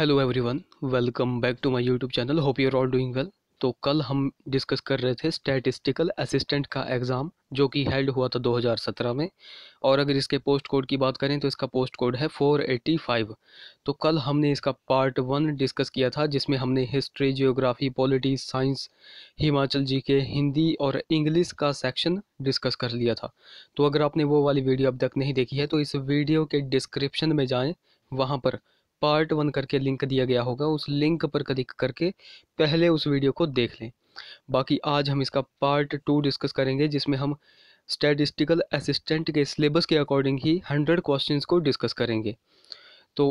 hello everyone welcome back to my YouTube channel hope you are all doing well तो कल हम discuss कर रहे थे स्टैटिस्टिकल असिस्टेंट का एग्ज़ाम जो कि हेल्ड हुआ था 2017 में और अगर इसके पोस्ट कोड की बात करें तो इसका पोस्ट कोड है 485 तो कल हमने इसका पार्ट वन डिस्कस किया था जिसमें हमने history geography politics science Himachal G K Hindi और इंग्लिश का सेक्शन डिस्कस कर लिया था तो अगर आपने वो वाली वीडियो अब तक नहीं देखी है तो इस वीडियो के डिस्क्रिप्शन में जाएँ वहाँ पर पार्ट वन करके लिंक दिया गया होगा उस लिंक पर क्लिक करके पहले उस वीडियो को देख लें बाकी आज हम इसका पार्ट टू डिस्कस करेंगे जिसमें हम स्टैटिस्टिकल असिस्टेंट के सिलेबस के अकॉर्डिंग ही हंड्रेड क्वेश्चंस को डिस्कस करेंगे तो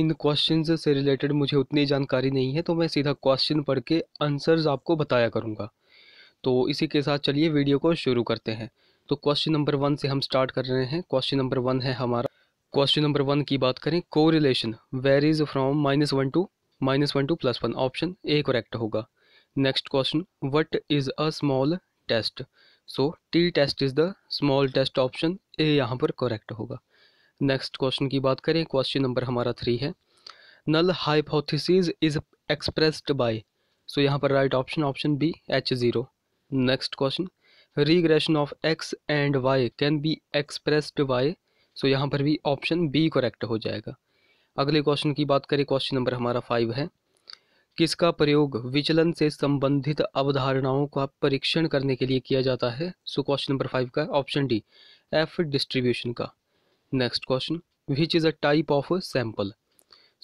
इन क्वेश्चन से रिलेटेड मुझे उतनी जानकारी नहीं है तो मैं सीधा क्वेश्चन पढ़ के आंसर्स आपको बताया करूँगा तो इसी के साथ चलिए वीडियो को शुरू करते हैं तो क्वेश्चन नंबर वन से हम स्टार्ट कर रहे हैं क्वेश्चन नंबर वन है हमारा क्वेश्चन नंबर वन की बात करें को relation varies from minus one to minus one to plus one option A correct होगा next question what is a small test so T test is the small test option A यहाँ पर correct होगा next question की बात करें question number हमारा three है null hypothesis is expressed by so यहाँ पर right option option B H zero next question regression of X and Y can be expressed by so so, यहाँ पर भी ऑप्शन बी करेक्ट हो जाएगा अगले क्वेश्चन की बात करें क्वेश्चन नंबर हमारा फाइव है किसका प्रयोग विचलन से संबंधित अवधारणाओं का परीक्षण करने के लिए किया जाता है सो क्वेश्चन नंबर फाइव का ऑप्शन डी एफ डिस्ट्रीब्यूशन का next question which is a type of sample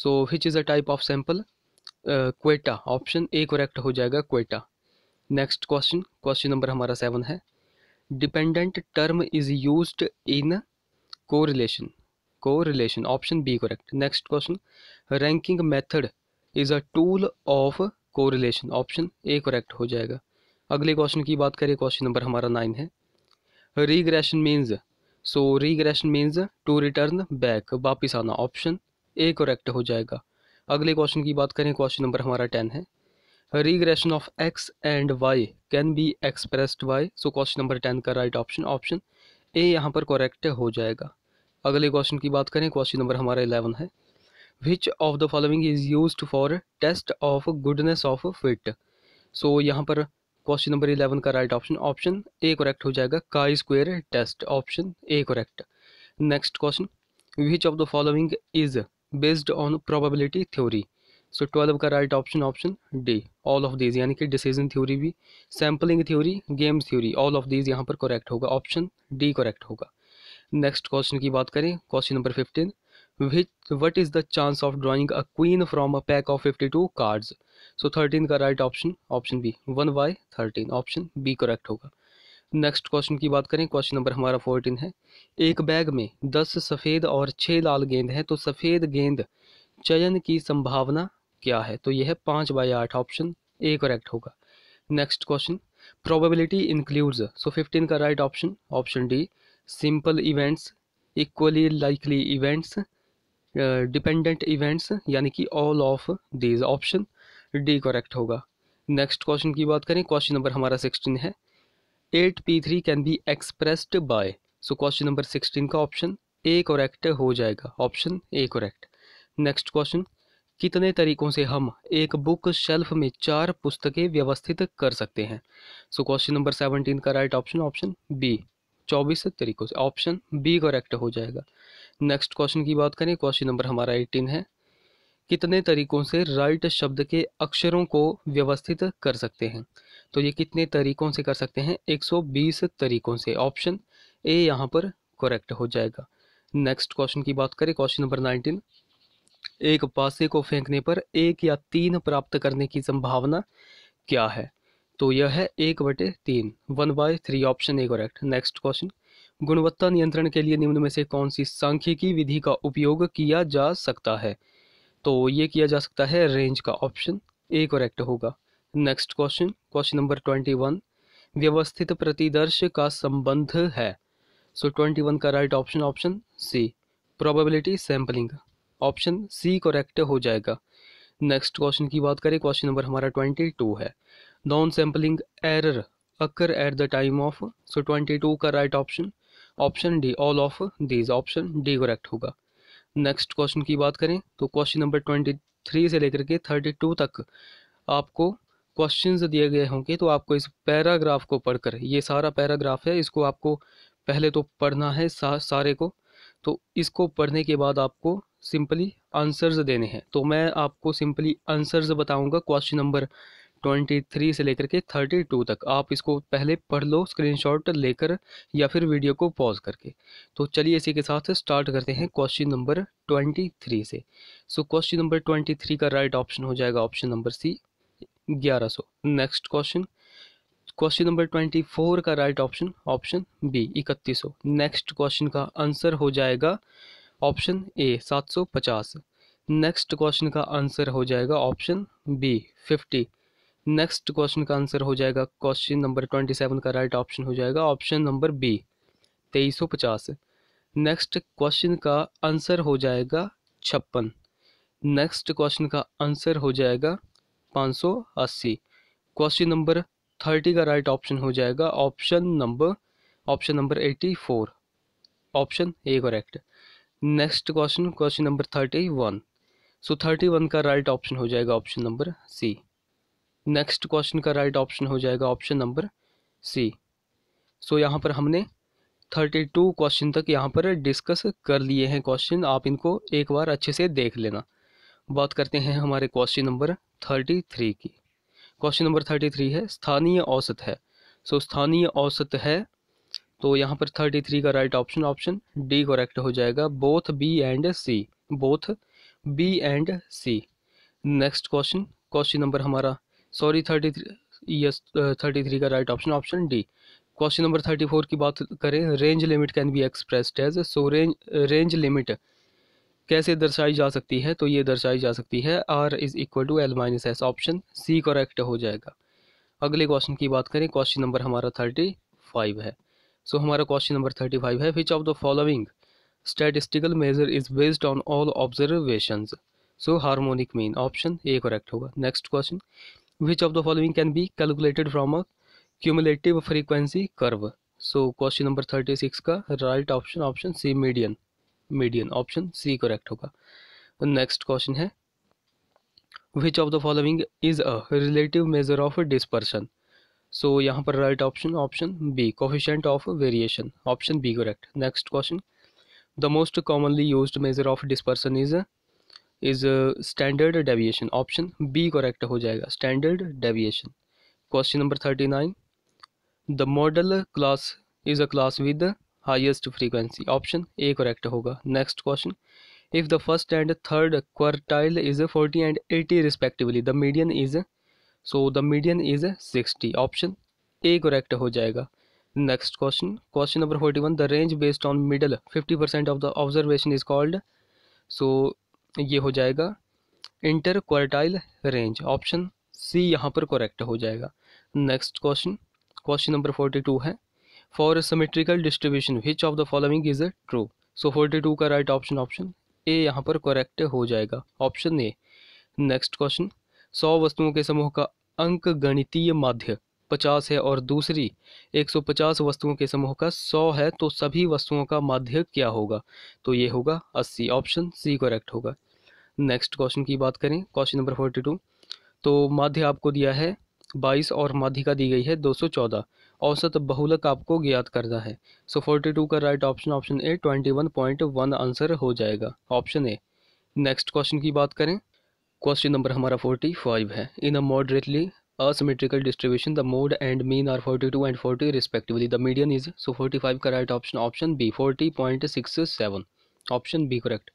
so which is a type of sample quota option A correct हो जाएगा quota next question question number हमारा seven है dependent term is use in correlation correlation option B correct next question ranking method is a tool of correlation option A correct हो जाएगा अगले question की बात करें क्वेश्चन नंबर हमारा nine है regression means so regression means to return back वापिस आना ऑप्शन ए करेक्ट हो जाएगा अगले क्वेश्चन की बात करें क्वेश्चन नंबर हमारा टेन है regression of X and Y can be expressed by so question number ten का राइट ऑप्शन ऑप्शन ए यहाँ पर करेक्ट हो जाएगा अगले क्वेश्चन की बात करें क्वेश्चन नंबर हमारा इलेवन है which of the following is use for test of goodness of fit so यहाँ पर क्वेश्चन नंबर इलेवन का right option option A correct हो जाएगा chi square test option A correct next question which of the following is based on probability theory so twelve का right option option D all of these यानी कि decision theory भी sampling theory games theory all of these यहाँ पर correct होगा option D correct होगा next question की बात करें question number fifteen which what is the chance of drawing a queen from a pack of fifty two cards so thirteen का right option option B one by thirteen option B correct होगा next question की बात करें question number हमारा fourteen है एक bag में दस सफ़ेद और छः लाल गेंद हैं तो सफ़ेद गेंद चयन की संभावना क्या है तो यह है पाँच बाई आठ ऑप्शन ए करेक्ट होगा next question probability includes so fifteen का right option option D simple events equally likely events dependent events यानी कि all of these option D correct होगा नेक्स्ट क्वेश्चन की बात करें क्वेश्चन नंबर हमारा सिक्सटीन है eight P three can be expressed by so question number sixteen का option A correct हो जाएगा option A correct next question कितने तरीकों से हम एक बुक शेल्फ में चार पुस्तकें व्यवस्थित कर सकते हैं सो क्वेश्चन नंबर सेवनटीन का राइट ऑप्शन ऑप्शन बी चौबीस तरीकों से ऑप्शन बी करेक्ट हो जाएगा नेक्स्ट क्वेश्चन की बात करें क्वेश्चन नंबर हमारा एटीन है कितने तरीकों से राइट शब्द के अक्षरों को व्यवस्थित कर सकते हैं तो ये कितने तरीकों से कर सकते हैं 120 तरीकों से ऑप्शन ए यहाँ पर करेक्ट हो जाएगा नेक्स्ट क्वेश्चन की बात करें क्वेश्चन नंबर 19 एक पासे को फेंकने पर एक या तीन प्राप्त करने की संभावना क्या है तो यह है एक बटे तीन one by three option A correct next question गुणवत्ता नियंत्रण के लिए निम्न में से कौन सी सांख्यिकी विधि का उपयोग किया जा सकता है तो ये किया जा सकता है रेंज का ऑप्शन ए करेक्ट होगा next question question number twenty one व्यवस्थित प्रतिदर्श का संबंध है सो ट्वेंटी वन का right option option C probability sampling option C correct हो जाएगा नेक्स्ट क्वेश्चन की बात करें क्वेश्चन नंबर हमारा ट्वेंटी टू है non sampling error occur at the time of so twenty two का right option option D all of these option D correct होगा next question की बात करें तो क्वेश्चन नंबर ट्वेंटी थ्री से लेकर के थर्टी टू तक आपको क्वेश्चंस दिए गए होंगे तो आपको इस पैराग्राफ को पढ़कर ये सारा पैराग्राफ है इसको आपको पहले तो पढ़ना है सा, सारे को तो इसको पढ़ने के बाद आपको सिंपली आंसर्स देने हैं तो मैं आपको सिंपली आंसर्स बताऊंगा क्वेश्चन नंबर ट्वेंटी थ्री से लेकर के थर्टी टू तक आप इसको पहले पढ़ लो स्क्रीनशॉट लेकर या फिर वीडियो को पॉज करके तो चलिए इसी के साथ स्टार्ट करते हैं क्वेश्चन नंबर ट्वेंटी थ्री से so question number twenty three का राइट ऑप्शन हो जाएगा ऑप्शन नंबर सी ग्यारह सौ next question question number twenty four का राइट ऑप्शन ऑप्शन बी इकतीस सौ नेक्स्ट क्वेश्चन का आंसर हो जाएगा ऑप्शन ए सात सौ पचास नेक्स्ट क्वेश्चन का आंसर हो जाएगा option B fifty next question का आंसर हो जाएगा क्वेश्चन नंबर ट्वेंटी सेवन का राइट ऑप्शन हो जाएगा ऑप्शन नंबर बी तेईस सौ पचास नेक्स्ट क्वेश्चन का आंसर हो जाएगा छप्पन नेक्स्ट क्वेश्चन का आंसर हो जाएगा पाँच सौ अस्सी क्वेश्चन नंबर थर्टी का राइट ऑप्शन हो जाएगा option number option number eighty four option A correct next question question number thirty one so thirty one का राइट ऑप्शन हो जाएगा option number C next question का राइट ऑप्शन हो जाएगा option number सी सो यहाँ पर हमने थर्टी टू क्वेश्चन तक यहाँ पर डिस्कस कर लिए हैं क्वेश्चन आप इनको एक बार अच्छे से देख लेना बात करते हैं हमारे क्वेश्चन नंबर थर्टी थ्री की क्वेश्चन नंबर थर्टी थ्री है स्थानीय औसत है सो so, स्थानीय औसत है तो यहाँ पर थर्टी थ्री का right option option D correct हो जाएगा both B and C both B and C next question question number हमारा sorry thirty three yes thirty three का right option option D question number thirty four की बात करें range limit can be expressed as so range range limit कैसे दर्शाई जा सकती है तो ये दर्शाई जा सकती है R is equal to L minus S option C correct हो जाएगा अगले क्वेश्चन की बात करें क्वेश्चन नंबर हमारा थर्टी फाइव है सो so, हमारा क्वेश्चन नंबर थर्टी फाइव है which of the following statistical measure is based on all observation so harmonic mean option A correct होगा next question which of the following can be calculated from a cumulative frequency curve so question number thirty six का right option option C median median option C correct होगा next question है which of the following is a relative measure of dispersion so यहाँ पर right option option B coefficient of variation option B correct next question the most commonly use measure of dispersion is is standard deviation option B correct हो जाएगा standard deviation question number thirty nine the modal class is a class with highest frequency option A correct होगा next question if the first and third quartile is forty and eighty respectively the median is so the median is sixty option A correct हो जाएगा next question question number forty one the range based on middle fifty percent of the observation is called so ये हो जाएगा interquartile range option C यहाँ पर correct हो जाएगा next question question number forty to है for symmetrical distribution which of the following is a true so forty two का right option option A यहाँ पर करेक्ट हो जाएगा ऑप्शन ए नेक्स्ट क्वेश्चन सौ वस्तुओं के समूह का अंक गणितीय माध्य पचास है और दूसरी एक सौ पचास वस्तुओं के समूह का सौ है तो सभी वस्तुओं का माध्य क्या होगा तो ये होगा अस्सी ऑप्शन सी करेक्ट होगा नेक्स्ट क्वेश्चन की बात करें क्वेश्चन नंबर फोर्टी टू तो माध्य आपको दिया है बाईस और माध्यिका दी गई है दो सौ चौदह औसत बहुलक आपको ज्ञात करना है सो फोर्टी टू का right option option A twenty one point one answer हो जाएगा ऑप्शन ए नेक्स्ट क्वेश्चन की बात करें क्वेश्चन नंबर हमारा फोर्टी फाइव है in a moderately asymmetrical distribution the mode and mean are 42 and 40 respectively the median is so 45 correct option option b 40.67 option b correct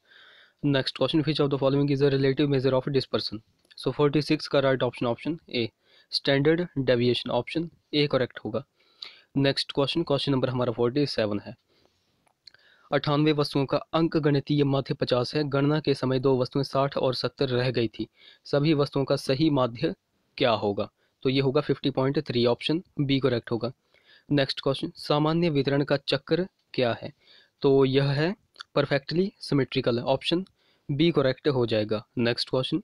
next question which of the following is a relative measure of dispersion so 46 correct option option a standard deviation option A correct होगा next question question number हमारा forty seven है अठानवे वस्तुओं का अंक गणितीय माध्य पचास है गणना के समय दो वस्तुएं साठ और सत्तर रह गई थी सभी वस्तुओं का सही माध्य क्या होगा तो ये होगा fifty point three option B correct होगा नेक्स्ट क्वेश्चन सामान्य वितरण का चक्र क्या है तो यह है perfectly symmetrical option B correct हो जाएगा next question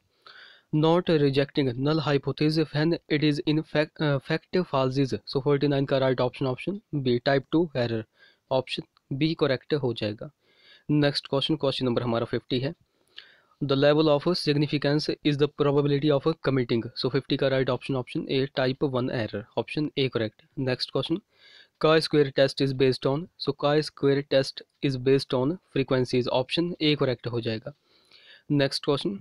not rejecting null hypothesis when it is in fact false so forty nine का right option option B type two error option B correct हो जाएगा नेक्स्ट क्वेश्चन क्वेश्चन नंबर हमारा fifty है the level of significance is the probability of committing so fifty का right option option A type one error option A correct next question chi square test is based on so chi square test is based on frequencies option A correct हो जाएगा next question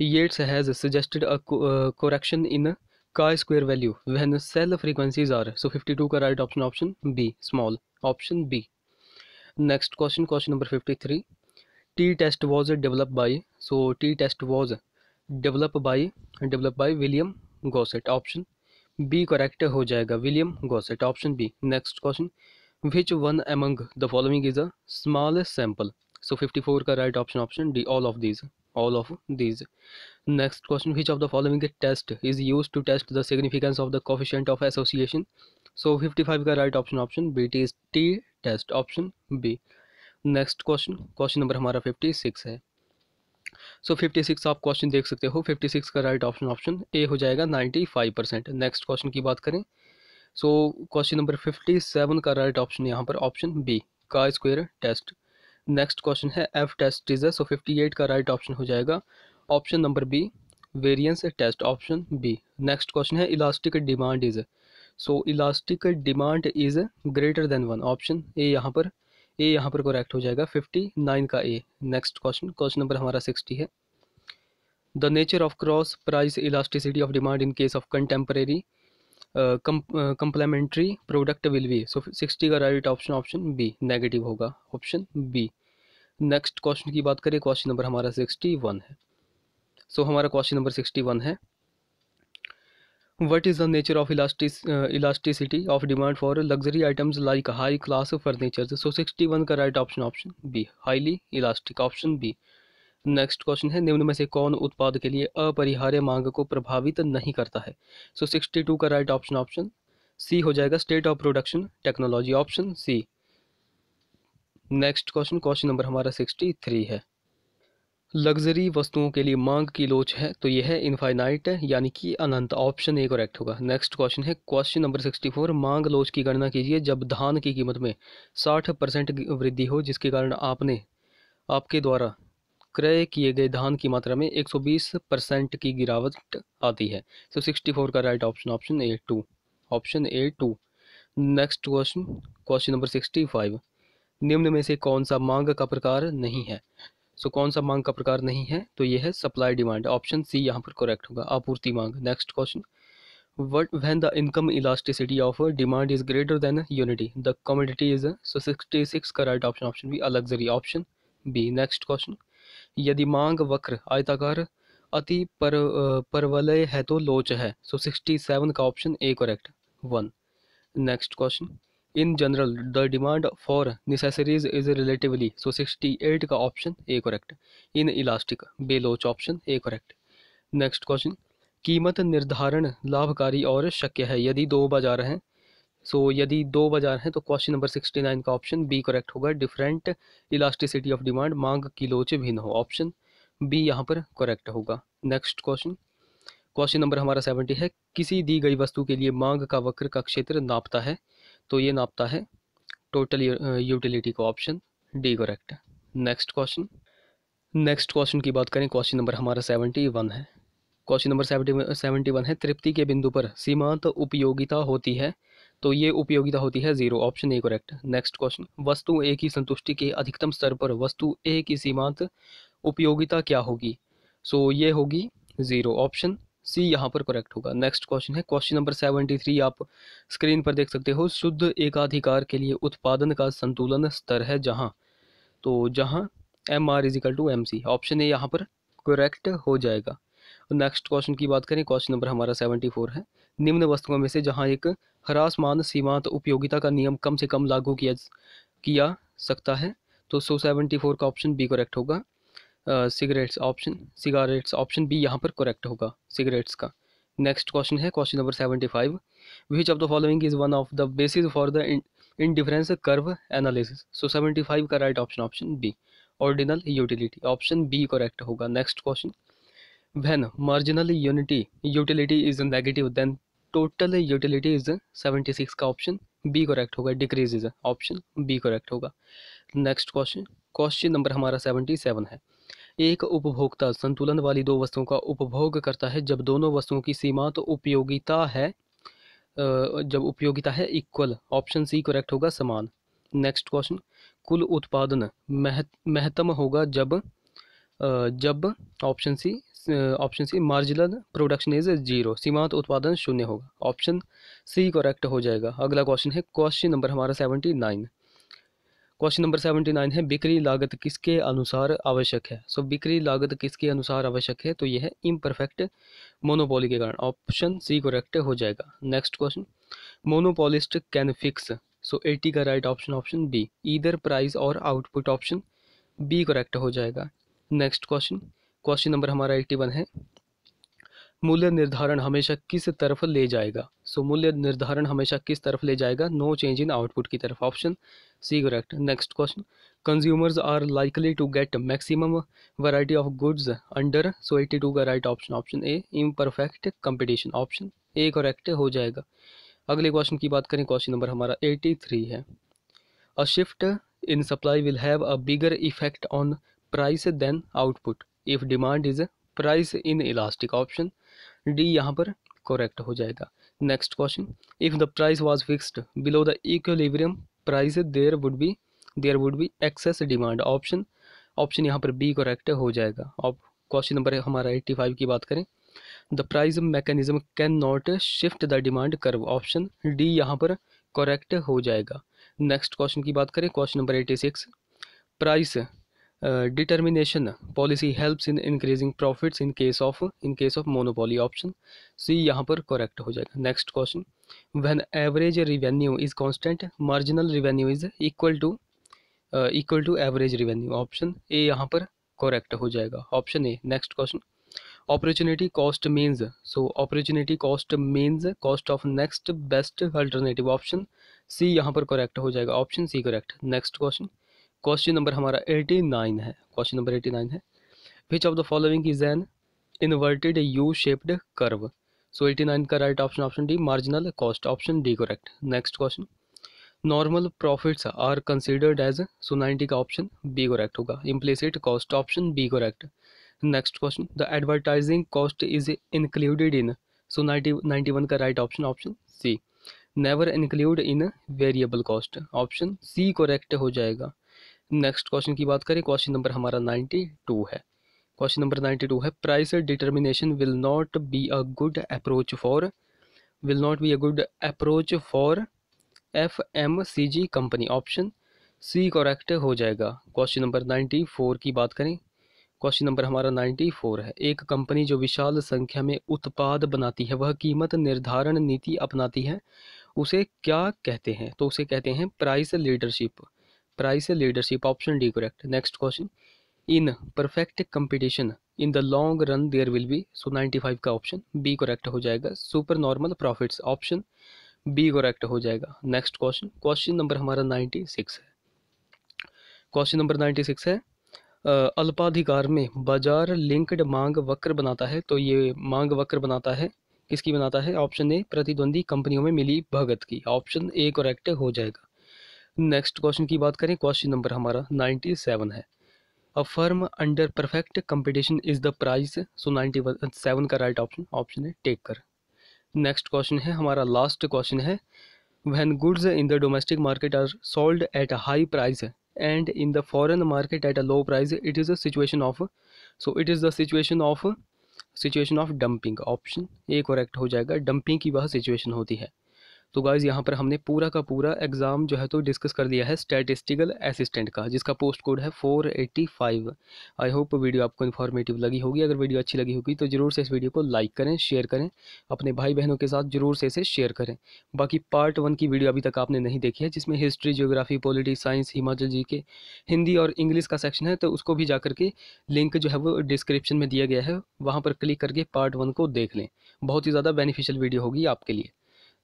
Yates has suggested a correction in chi square value when cell frequencies are so fifty two का right option option B small option B next question question number fifty three T test was develop by so T test was develop by develop by William Gosset option B correct हो जाएगा William Gosset option B next question which one among the following is a smallest sample so fifty four का right option option D all of these all of these next question which of the following test is use to test the significance of the coefficient of association so fifty five का right option option B T is T test option B next question question number हमारा fifty six है so fifty six आप question देख सकते हो fifty six का right option option A हो जाएगा ninety five percent next question की बात करें so question number fifty seven का राइट ऑप्शन यहाँ पर ऑप्शन बी का स्क्वेयर टेस्ट नेक्स्ट क्वेश्चन है F test is so fifty eight का राइट ऑप्शन हो जाएगा option number B variance test option B next question है elastic demand is so elastic demand is greater than one option A यहाँ पर ए यहाँ पर correct हो जाएगा फिफ्टी नाइन का A next question question number हमारा सिक्सटी है the nature of cross price elasticity of demand in case of contemporary complementary product will be so sixty का right option option B negative होगा option B next question की बात करें question number हमारा sixty one है so so, हमारा question number sixty one है what is the nature of elastic elasticity of demand for luxury items like high class furniture so sixty one का right option option B highly elastic option B next question है निम्न में से कौन उत्पाद के लिए अपरिहार्य मांग को प्रभावित नहीं करता है सो सिक्सटी टू का राइट ऑप्शन ऑप्शन सी हो जाएगा state of production technology option C next question question number हमारा सिक्सटी थ्री है लग्जरी वस्तुओं के लिए मांग की लोच है तो यह इनफाइनाइट है यानी कि अनंत ऑप्शन ए करेक्ट होगा नेक्स्ट क्वेश्चन है क्वेश्चन नंबर सिक्सटी फोर मांग लोच की गणना कीजिए जब धान की कीमत में साठ परसेंट वृद्धि हो जिसके कारण आपने आपके द्वारा क्रय किए गए धान की मात्रा में एक सौ बीस परसेंट की गिरावट आती है सो सिक्सटी फोर का right option option A two option A two next question question number sixty five निम्न में से कौन सा मांग का प्रकार नहीं है सो कौन सा मांग का प्रकार नहीं है तो यह है सप्लाई डिमांड ऑप्शन सी यहाँ पर करेक्ट होगा आपूर्ति मांग next question what when the income elasticity of demand is greater than unity the commodity is so sixty six का right option option B a luxury option B next question यदि मांग वक्र आयताकार अति पर परवलय है तो लोच है सो सिक्सटी सेवन का option A correct one next question in general the demand for necessaries is relatively so sixty eight का option A correct inelastic बेलोच option A correct next question कीमत निर्धारण लाभकारी और शक्य है यदि दो बाजार हैं सो so, यदि दो बाजार हैं तो क्वेश्चन नंबर सिक्सटी नाइन का ऑप्शन बी करेक्ट होगा डिफरेंट इलास्टिसिटी ऑफ डिमांड मांग की लोच भिन्न हो ऑप्शन बी यहाँ पर करेक्ट होगा नेक्स्ट क्वेश्चन क्वेश्चन नंबर हमारा सेवेंटी है किसी दी गई वस्तु के लिए मांग का वक्र का क्षेत्र नापता है तो ये नापता है टोटल यूटिलिटी का option D correct next question next question की बात करें क्वेश्चन नंबर हमारा सेवेंटी वन है question number seventy seventy one है तृप्ति के बिंदु पर सीमांत उपयोगिता होती है तो ये उपयोगिता होती है zero option A correct next question वस्तु ए की संतुष्टि के अधिकतम स्तर पर वस्तु ए की सीमांत उपयोगिता क्या होगी सो so, ये होगी जीरो ऑप्शन सी यहाँ पर करेक्ट होगा नेक्स्ट क्वेश्चन है क्वेश्चन नंबर सेवेंटी थ्री आप स्क्रीन पर देख सकते हो शुद्ध एकाधिकार के लिए उत्पादन का संतुलन स्तर है जहाँ तो जहाँ M R is equal to M C option A यहाँ पर करेक्ट हो जाएगा नेक्स्ट क्वेश्चन की बात करें क्वेश्चन नंबर हमारा सेवेंटी फोर है निम्न वस्तुओं में से जहाँ एक हरासमान सीमांत उपयोगिता का नियम कम से कम लागू किया किया सकता है तो सो सेवेंटी फोर का ऑप्शन बी करेक्ट होगा cigarettes option cigarettes option B यहाँ पर करेक्ट होगा सिगरेट्स का नेक्स्ट क्वेश्चन है question number seventy five which of the following is one of the basis for the indifference curve analysis so seventy five का right option option B ordinal utility option B correct होगा next question marginal unity utility is negative then total utility is seventy six का option B correct होगा decrease is option B correct होगा next question question number हमारा seven है एक उपभोक्ता संतुलन वाली दो वस्तुओं का उपभोग करता है जब दोनों वस्तुओं की सीमा तो उपयोगिता है जब उपयोगिता है इक्वल ऑप्शन सी करेक्ट होगा समान नेक्स्ट क्वेश्चन कुल उत्पादन महत्तम होगा जब जब option C option C marginal production is zero सीमांत उत्पादन शून्य होगा ऑप्शन सी करेक्ट हो जाएगा अगला क्वेश्चन है क्वेश्चन नंबर हमारा seventy nine question number seventy nine है बिक्री लागत किसके अनुसार आवश्यक है सो so, बिक्री लागत किसके अनुसार आवश्यक है तो यह है इम्परफेक्ट मोनोपोली के कारण ऑप्शन सी करेक्ट हो जाएगा next question monopolist can fix so eighty का right option option B either price or output option B correct हो जाएगा नेक्स्ट क्वेश्चन क्वेश्चन नंबर हमारा एट्टी वन है मूल्य निर्धारण हमेशा किस तरफ ले जाएगा सो so, मूल्य निर्धारण हमेशा किस तरफ ले जाएगा नो चेंज इन आउटपुट की तरफ option C correct next question consumers are likely to get maximum variety of goods under so eighty two का right option option A imperfect competition option A correct हो जाएगा अगले question की बात करें question number हमारा eighty three है a shift in supply will have a bigger effect on price than output if demand is price inelastic option D यहाँ पर करेक्ट हो जाएगा next question if the price was fixed below the equilibrium price there would be there would be excess demand option option यहाँ पर B correct हो जाएगा अब question number हमारा एट्टी फाइव की बात करें the price mechanism can not shift the demand curve option D यहाँ पर करेक्ट हो जाएगा नेक्स्ट क्वेश्चन की बात करें question number eighty six price determination policy helps in increasing profits in case of in case of monopoly option C यहाँ पर correct हो जाएगा next question when average revenue is constant marginal revenue is equal to equal to average revenue option A यहाँ पर correct हो जाएगा option A next question opportunity cost means so opportunity cost means cost of next best alternative option C यहाँ पर correct हो जाएगा option C correct next question question number हमारा eighty nine है क्वेश्चन नंबर एटी नाइन है which of the following is an inverted U shaped curve so eighty nine का right option option D marginal cost option D correct next question normal profits are considered as so ninety का option B correct होगा implicit cost option B correct next question the advertising cost is included in so ninety ninety one का right option option C never include in variable cost option C correct हो जाएगा next question की बात करें question number हमारा ninety two है question number ninety two है price determination will not be a good approach for will not be a good approach for F M C G company option C correct हो जाएगा question number ninety four की बात करें question number हमारा ninety four है एक company जो विशाल संख्या में उत्पाद बनाती है वह कीमत निर्धारण नीति अपनाती है उसे क्या कहते हैं तो उसे कहते हैं price leadership price leadership option D correct next question in perfect competition in the long run there will be so 95 का ऑप्शन बी करेक्ट हो जाएगा super normal profits option B correct हो जाएगा नेक्स्ट क्वेश्चन क्वेश्चन नंबर हमारा 96 है question number 96 है अल्पाधिकार में बाजार लिंक्ड मांग वक्र बनाता है तो ये मांग वक्र बनाता है किसकी बनाता है ऑप्शन ए प्रतिद्वंदी कंपनियों में मिली भगत की ऑप्शन ए करेक्ट हो जाएगा नेक्स्ट क्वेश्चन की बात करें क्वेश्चन नंबर हमारा नाइन्टी सेवन है a firm under perfect competition is the price so ninety seven का राइट ऑप्शन ऑप्शन है टेक कर नेक्स्ट क्वेश्चन है हमारा लास्ट क्वेश्चन है when goods in the domestic market are sold at a high price and in the foreign market at a low price it is a situation of so it is the situation of situation of dumping option A correct हो जाएगा dumping की वह situation होती है तो guys यहाँ पर हमने पूरा का पूरा एग्ज़ाम जो है तो डिस्कस कर दिया है स्टैटिस्टिकल असिस्टेंट का जिसका पोस्ट कोड है four eighty five I hope video आपको इन्फॉर्मेटिव लगी होगी अगर वीडियो अच्छी लगी होगी तो ज़रूर से इस वीडियो को लाइक करें शेयर करें अपने भाई बहनों के साथ ज़रूर से इसे शेयर करें बाकी पार्ट वन की वीडियो अभी तक आपने नहीं देखी है जिसमें history geography politics science Himachal G K Hindi और इंग्लिश का सेक्शन है तो उसको भी जा करके लिंक जो है वो डिस्क्रिप्शन में दिया गया है वहाँ पर क्लिक करके पार्ट वन को देख लें बहुत ही ज़्यादा बेनिफिशियल वीडियो होगी आपके लिए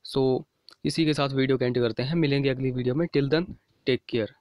सो so, इसी के साथ वीडियो कैंट करते हैं मिलेंगे अगली वीडियो में टिल दन टेक केयर